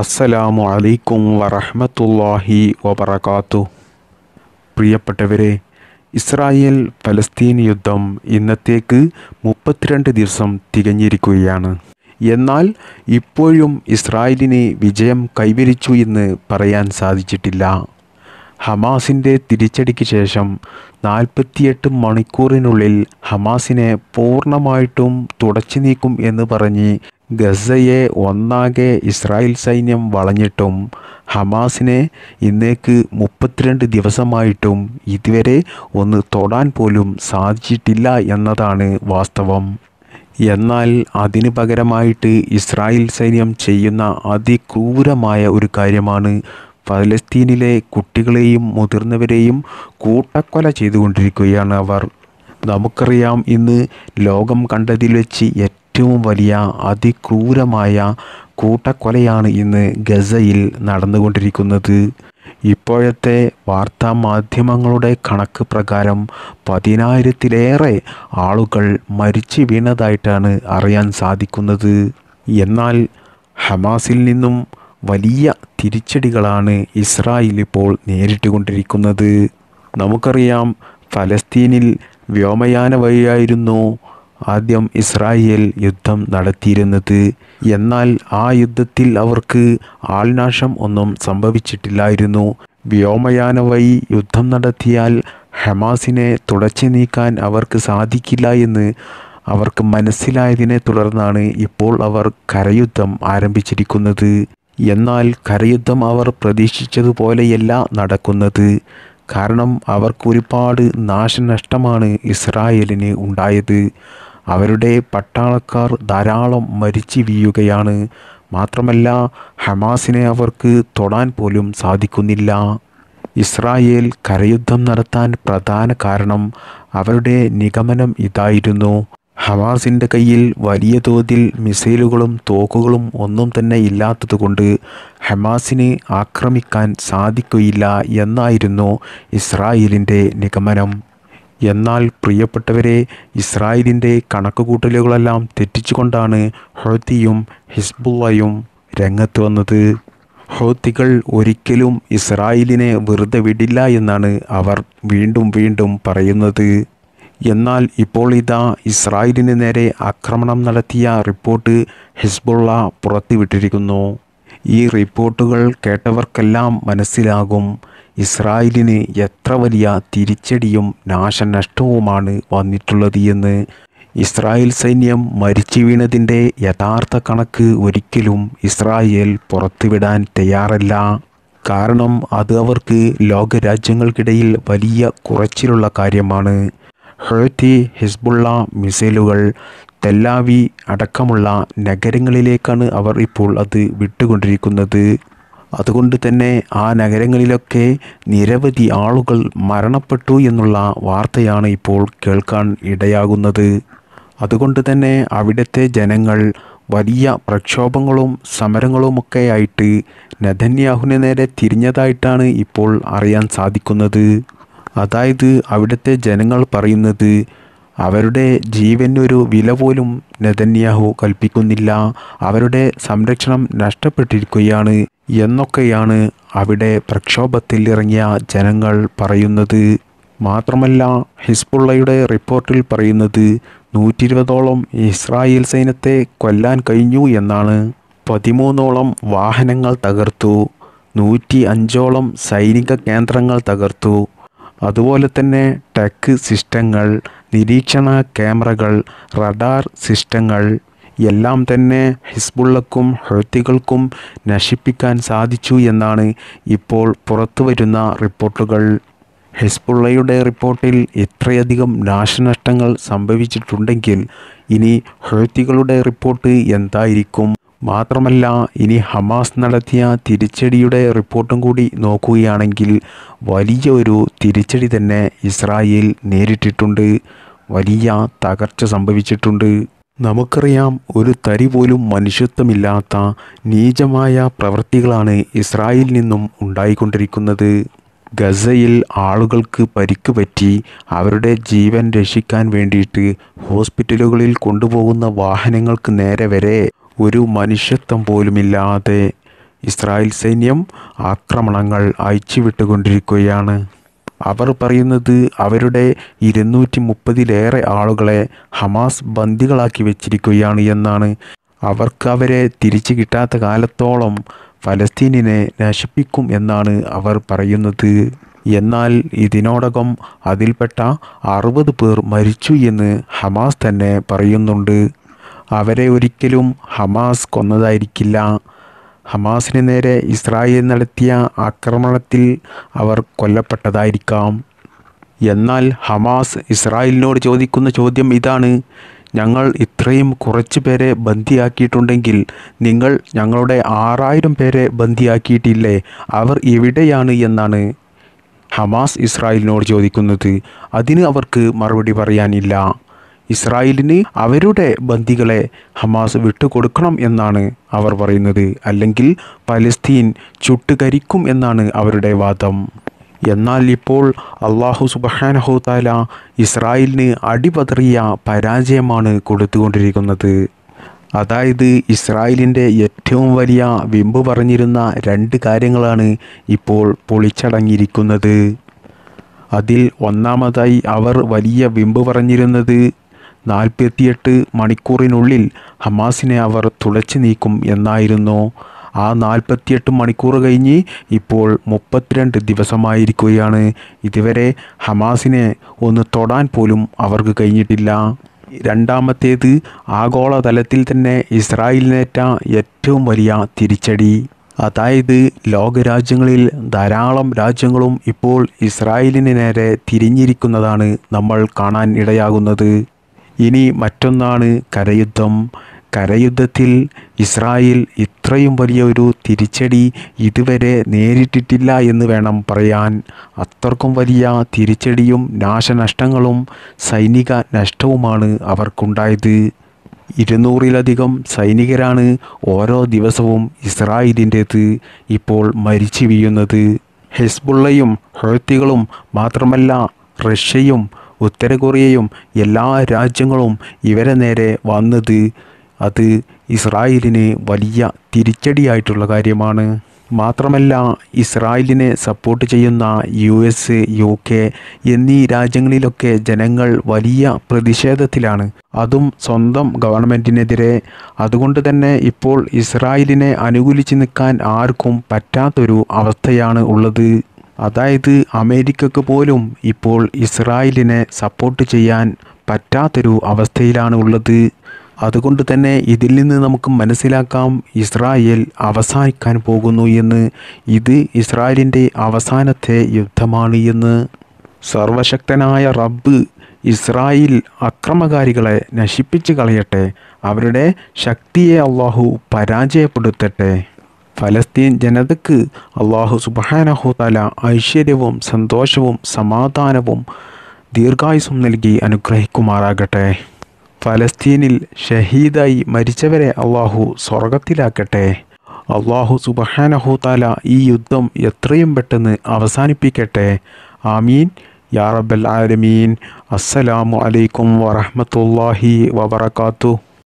അസ്സലാമു അലൈക്കും വറഹമത്തല്ലാഹി വബർക്കാത്തു പ്രിയപ്പെട്ടവരെ ഇസ്രായേൽ ഫലസ്തീൻ യുദ്ധം ഇന്നത്തേക്ക് മുപ്പത്തിരണ്ട് ദിവസം തികഞ്ഞിരിക്കുകയാണ് എന്നാൽ ഇപ്പോഴും ഇസ്രായേലിന് വിജയം കൈവരിച്ചു എന്ന് പറയാൻ സാധിച്ചിട്ടില്ല ഹമാസിൻ്റെ തിരിച്ചടിക്ക് ശേഷം നാൽപ്പത്തിയെട്ട് മണിക്കൂറിനുള്ളിൽ ഹമാസിനെ പൂർണ്ണമായിട്ടും തുടച്ചു നീക്കും എന്ന് പറഞ്ഞ് ഗസയെ ഒന്നാകെ ഇസ്രായേൽ സൈന്യം വളഞ്ഞിട്ടും ഹമാസിനെ ഇന്നേക്ക് മുപ്പത്തിരണ്ട് ദിവസമായിട്ടും ഇതുവരെ ഒന്ന് തൊടാൻ പോലും സാധിച്ചിട്ടില്ല എന്നതാണ് വാസ്തവം എന്നാൽ അതിനു പകരമായിട്ട് ഇസ്രായേൽ സൈന്യം ചെയ്യുന്ന അതിക്രൂരമായ ഒരു കാര്യമാണ് ഫലസ്തീനിലെ കുട്ടികളെയും മുതിർന്നവരെയും കൂട്ടക്കൊല ചെയ്തുകൊണ്ടിരിക്കുകയാണ് അവർ നമുക്കറിയാം ഇന്ന് ലോകം കണ്ടതിൽ വെച്ച് ഏറ്റവും വലിയ അതിക്രൂരമായ കൂട്ടക്കൊലയാണ് ഇന്ന് ഗസയിൽ നടന്നുകൊണ്ടിരിക്കുന്നത് ഇപ്പോഴത്തെ വാർത്താ മാധ്യമങ്ങളുടെ കണക്ക് പ്രകാരം പതിനായിരത്തിലേറെ ആളുകൾ മരിച്ചു വീണതായിട്ടാണ് അറിയാൻ സാധിക്കുന്നത് എന്നാൽ ഹമാസിൽ നിന്നും വലിയ തിരിച്ചടികളാണ് ഇസ്രായേൽ ഇപ്പോൾ നേരിട്ടുകൊണ്ടിരിക്കുന്നത് നമുക്കറിയാം ഫലസ്തീനിൽ വ്യോമയാന വഴിയായിരുന്നു ആദ്യം ഇസ്രായേൽ യുദ്ധം നടത്തിയിരുന്നത് എന്നാൽ ആ യുദ്ധത്തിൽ അവർക്ക് ആൾനാശം ഒന്നും സംഭവിച്ചിട്ടില്ലായിരുന്നു വ്യോമയാന വഴി യുദ്ധം നടത്തിയാൽ ഹമാസിനെ തുടച്ചു നീക്കാൻ അവർക്ക് സാധിക്കില്ല എന്ന് അവർക്ക് മനസ്സിലായതിനെ തുടർന്നാണ് ഇപ്പോൾ അവർ കരയുദ്ധം ആരംഭിച്ചിരിക്കുന്നത് എന്നാൽ കരയുദ്ധം അവർ പ്രതീക്ഷിച്ചതുപോലെയല്ല നടക്കുന്നത് കാരണം അവർക്കൊരുപാട് നാശനഷ്ടമാണ് ഇസ്രായേലിന് ഉണ്ടായത് അവരുടെ പട്ടാളക്കാർ ധാരാളം മരിച്ചു വീഴുകയാണ് മാത്രമല്ല ഹമാസിനെ അവർക്ക് തൊടാൻ പോലും സാധിക്കുന്നില്ല ഇസ്രായേൽ കരയുദ്ധം നടത്താൻ പ്രധാന കാരണം അവരുടെ നിഗമനം ഇതായിരുന്നു ഹമാസിൻ്റെ കയ്യിൽ വലിയ തോതിൽ മിസൈലുകളും തോക്കുകളും ഒന്നും തന്നെ ഇല്ലാത്തതുകൊണ്ട് ഹമാസിനെ ആക്രമിക്കാൻ സാധിക്കുകയില്ല എന്നായിരുന്നു ഇസ്രായേലിൻ്റെ നിഗമനം എന്നാൽ പ്രിയപ്പെട്ടവരെ ഇസ്രായേലിൻ്റെ കണക്കുകൂട്ടലുകളെല്ലാം തെറ്റിച്ചുകൊണ്ടാണ് ഹോത്തിയും ഹിസ്ബുള്ളയും രംഗത്ത് വന്നത് ഹോത്തികൾ ഒരിക്കലും ഇസ്രായേലിനെ വെറുതെ വിടില്ല എന്നാണ് അവർ വീണ്ടും വീണ്ടും പറയുന്നത് എന്നാൽ ഇപ്പോൾ ഇതാ ഇസ്രായേലിന് നേരെ ആക്രമണം നടത്തിയ റിപ്പോർട്ട് ഹിസ്ബുള്ള പുറത്തുവിട്ടിരിക്കുന്നു ഈ റിപ്പോർട്ടുകൾ കേട്ടവർക്കെല്ലാം മനസ്സിലാകും ഇസ്രായേലിന് എത്ര വലിയ തിരിച്ചടിയും നാശനഷ്ടവുമാണ് വന്നിട്ടുള്ളത് എന്ന് ഇസ്രായേൽ സൈന്യം മരിച്ചു വീണതിൻ്റെ യഥാർത്ഥ കണക്ക് ഒരിക്കലും ഇസ്രായേൽ പുറത്തുവിടാൻ തയ്യാറല്ല കാരണം അത് അവർക്ക് ലോകരാജ്യങ്ങൾക്കിടയിൽ വലിയ കുറച്ചിലുള്ള കാര്യമാണ് ഹെർത്തി ഹിസ്ബുള്ള മിസൈലുകൾ തെല്ലാവി അടക്കമുള്ള നഗരങ്ങളിലേക്കാണ് അവർ ഇപ്പോൾ അത് വിട്ടുകൊണ്ടിരിക്കുന്നത് അതുകൊണ്ട് തന്നെ ആ നഗരങ്ങളിലൊക്കെ നിരവധി ആളുകൾ മരണപ്പെട്ടു എന്നുള്ള വാർത്തയാണ് ഇപ്പോൾ കേൾക്കാൻ ഇടയാകുന്നത് അതുകൊണ്ട് തന്നെ അവിടുത്തെ ജനങ്ങൾ വലിയ പ്രക്ഷോഭങ്ങളും സമരങ്ങളുമൊക്കെ ആയിട്ട് നെതന്യാഹുവിന് നേരെ തിരിഞ്ഞതായിട്ടാണ് ഇപ്പോൾ അറിയാൻ സാധിക്കുന്നത് അതായത് അവിടുത്തെ ജനങ്ങൾ പറയുന്നത് അവരുടെ ജീവനൊരു വില പോലും നെതന്യാഹു കൽപ്പിക്കുന്നില്ല അവരുടെ സംരക്ഷണം നഷ്ടപ്പെട്ടിരിക്കുകയാണ് എന്നൊക്കെയാണ് അവിടെ പ്രക്ഷോഭത്തിൽ ഇറങ്ങിയ ജനങ്ങൾ പറയുന്നത് മാത്രമല്ല ഹിസ്ബുള്ളയുടെ റിപ്പോർട്ടിൽ പറയുന്നത് ഇരുപതോളം ഇസ്രായേൽ സൈന്യത്തെ കൊല്ലാൻ കഴിഞ്ഞു എന്നാണ് പതിമൂന്നോളം വാഹനങ്ങൾ തകർത്തു നൂറ്റി അഞ്ചോളം സൈനിക കേന്ദ്രങ്ങൾ തകർത്തു അതുപോലെ തന്നെ ടെക് സിസ്റ്റങ്ങൾ നിരീക്ഷണ ക്യാമറകൾ റഡാർ സിസ്റ്റങ്ങൾ എല്ലാം തന്നെ ഹിസ്ബുള്ളക്കും ഹെത്തികൾക്കും നശിപ്പിക്കാൻ സാധിച്ചു എന്നാണ് ഇപ്പോൾ പുറത്തു റിപ്പോർട്ടുകൾ ഹിസ്ബുള്ളയുടെ റിപ്പോർട്ടിൽ ഇത്രയധികം നാശനഷ്ടങ്ങൾ സംഭവിച്ചിട്ടുണ്ടെങ്കിൽ ഇനി ഹെത്തികളുടെ റിപ്പോർട്ട് എന്തായിരിക്കും മാത്രമല്ല ഇനി ഹമാസ് നടത്തിയ തിരിച്ചടിയുടെ റിപ്പോർട്ടും കൂടി നോക്കുകയാണെങ്കിൽ വലിയ ഒരു തിരിച്ചടി തന്നെ ഇസ്രായേൽ നേരിട്ടിട്ടുണ്ട് വലിയ തകർച്ച സംഭവിച്ചിട്ടുണ്ട് നമുക്കറിയാം ഒരു തരി പോലും മനുഷ്യത്വമില്ലാത്ത നീചമായ പ്രവൃത്തികളാണ് ഇസ്രായേലിൽ നിന്നും ഉണ്ടായിക്കൊണ്ടിരിക്കുന്നത് ഗസയിൽ ആളുകൾക്ക് പരിക്ക് പറ്റി അവരുടെ ജീവൻ രക്ഷിക്കാൻ വേണ്ടിയിട്ട് ഹോസ്പിറ്റലുകളിൽ കൊണ്ടുപോകുന്ന വാഹനങ്ങൾക്ക് നേരെ വരെ ഒരു മനുഷ്യത്വം പോലുമില്ലാതെ ഇസ്രായേൽ സൈന്യം ആക്രമണങ്ങൾ അയച്ചുവിട്ടുകൊണ്ടിരിക്കുകയാണ് അവർ പറയുന്നത് അവരുടെ ഇരുന്നൂറ്റി മുപ്പതിലേറെ ആളുകളെ ഹമാസ് ബന്ദികളാക്കി വെച്ചിരിക്കുകയാണ് എന്നാണ് അവർക്ക് അവരെ തിരിച്ചു കിട്ടാത്ത കാലത്തോളം ഫലസ്തീനിനെ നശിപ്പിക്കും എന്നാണ് അവർ പറയുന്നത് എന്നാൽ ഇതിനോടകം അതിൽപ്പെട്ട അറുപത് പേർ മരിച്ചു എന്ന് ഹമാസ് തന്നെ പറയുന്നുണ്ട് അവരെ ഒരിക്കലും ഹമാസ് കൊന്നതായിരിക്കില്ല ഹമാസിന് നേരെ ഇസ്രായേൽ നടത്തിയ ആക്രമണത്തിൽ അവർ കൊല്ലപ്പെട്ടതായിരിക്കാം എന്നാൽ ഹമാസ് ഇസ്രായേലിനോട് ചോദിക്കുന്ന ചോദ്യം ഇതാണ് ഞങ്ങൾ ഇത്രയും കുറച്ച് പേരെ ബന്ദിയാക്കിയിട്ടുണ്ടെങ്കിൽ നിങ്ങൾ ഞങ്ങളുടെ ആറായിരം പേരെ ബന്ദിയാക്കിയിട്ടില്ലേ അവർ എവിടെയാണ് എന്നാണ് ഹമാസ് ഇസ്രായേലിനോട് ചോദിക്കുന്നത് അതിന് അവർക്ക് മറുപടി പറയാനില്ല ഇസ്രായേലിന് അവരുടെ ബന്ദികളെ ഹമാസ് വിട്ടുകൊടുക്കണം എന്നാണ് അവർ പറയുന്നത് അല്ലെങ്കിൽ പലസ്തീൻ ചുട്ടുകരിക്കും എന്നാണ് അവരുടെ വാദം എന്നാൽ ഇപ്പോൾ അള്ളാഹു സുബഹാനഹോതാല ഇസ്രായേലിന് അടിപതറിയ പരാജയമാണ് കൊടുത്തുകൊണ്ടിരിക്കുന്നത് അതായത് ഇസ്രായേലിൻ്റെ ഏറ്റവും വലിയ വിമ്പ് പറഞ്ഞിരുന്ന രണ്ട് കാര്യങ്ങളാണ് ഇപ്പോൾ പൊളിച്ചടങ്ങിയിരിക്കുന്നത് അതിൽ ഒന്നാമതായി അവർ വലിയ വിമ്പ് പറഞ്ഞിരുന്നത് നാൽപ്പത്തിയെട്ട് മണിക്കൂറിനുള്ളിൽ ഹമാസിനെ അവർ തുളച്ചു നീക്കും എന്നായിരുന്നു ആ നാൽപ്പത്തിയെട്ട് മണിക്കൂർ കഴിഞ്ഞ് ഇപ്പോൾ മുപ്പത്തിരണ്ട് ദിവസമായിരിക്കുകയാണ് ഇതുവരെ ഹമാസിനെ ഒന്ന് തൊടാൻ പോലും അവർക്ക് കഴിഞ്ഞിട്ടില്ല രണ്ടാമത്തേത് ആഗോളതലത്തിൽ തന്നെ ഇസ്രായേലിനേറ്റ ഏറ്റവും വലിയ തിരിച്ചടി അതായത് ലോകരാജ്യങ്ങളിൽ ധാരാളം രാജ്യങ്ങളും ഇപ്പോൾ ഇസ്രായേലിന് നേരെ തിരിഞ്ഞിരിക്കുന്നതാണ് നമ്മൾ കാണാൻ ഇടയാകുന്നത് ഇനി മറ്റൊന്നാണ് കരയുദ്ധം കരയുദ്ധത്തിൽ ഇസ്രായേൽ ഇത്രയും വലിയ ഒരു തിരിച്ചടി ഇതുവരെ നേരിട്ടിട്ടില്ല എന്ന് വേണം പറയാൻ അത്രക്കും വലിയ തിരിച്ചടിയും നാശനഷ്ടങ്ങളും സൈനിക നഷ്ടവുമാണ് അവർക്കുണ്ടായത് ഇരുന്നൂറിലധികം സൈനികരാണ് ഓരോ ദിവസവും ഇസ്രായേലിൻ്റേത് ഇപ്പോൾ മരിച്ചു വീഴുന്നത് ഹെസ്ബുള്ളയും ഹെഴ്ത്തികളും മാത്രമല്ല റഷ്യയും ഉത്തര കൊറിയയും എല്ലാ രാജ്യങ്ങളും ഇവരെ നേരെ വന്നത് അത് ഇസ്രായേലിന് വലിയ തിരിച്ചടിയായിട്ടുള്ള കാര്യമാണ് മാത്രമല്ല ഇസ്രായേലിനെ സപ്പോർട്ട് ചെയ്യുന്ന യു എസ് യു കെ എന്നീ രാജ്യങ്ങളിലൊക്കെ ജനങ്ങൾ വലിയ പ്രതിഷേധത്തിലാണ് അതും സ്വന്തം ഗവൺമെൻറ്റിനെതിരെ അതുകൊണ്ട് തന്നെ ഇപ്പോൾ ഇസ്രായേലിനെ അനുകൂലിച്ച് നിൽക്കാൻ ആർക്കും പറ്റാത്തൊരു അവസ്ഥയാണ് ഉള്ളത് അതായത് അമേരിക്കക്ക് പോലും ഇപ്പോൾ ഇസ്രായേലിനെ സപ്പോർട്ട് ചെയ്യാൻ പറ്റാത്തൊരു അവസ്ഥയിലാണ് ഉള്ളത് അതുകൊണ്ട് തന്നെ ഇതിൽ നിന്ന് നമുക്ക് മനസ്സിലാക്കാം ഇസ്രായേൽ അവസാനിക്കാൻ പോകുന്നു എന്ന് ഇത് ഇസ്രായേലിൻ്റെ അവസാനത്തെ യുദ്ധമാണ് എന്ന് സർവശക്തനായ റബ്ബ് ഇസ്രായേൽ അക്രമകാരികളെ നശിപ്പിച്ച് കളയട്ടെ അവരുടെ ശക്തിയെ അള്ളാഹു പരാജയപ്പെടുത്തട്ടെ ഫലസ്തീൻ ജനതയ്ക്ക് അള്ളാഹു സുബാനഹുതല ഐശ്വര്യവും സന്തോഷവും സമാധാനവും ദീർഘായുസും നൽകി അനുഗ്രഹിക്കുമാറാകട്ടെ ഫലസ്തീനിൽ ഷഹീദായി മരിച്ചവരെ അള്ളാഹു സ്വർഗത്തിലാക്കട്ടെ അള്ളാഹു സുബഹാനഹുതാല ഈ യുദ്ധം എത്രയും പെട്ടെന്ന് അവസാനിപ്പിക്കട്ടെ ആമീൻ യാ റബ്ബൽ ആലമീൻ അസ്സലാമു അലൈക്കും വറഹമത്തല്ലാഹി വബർക്കാത്തു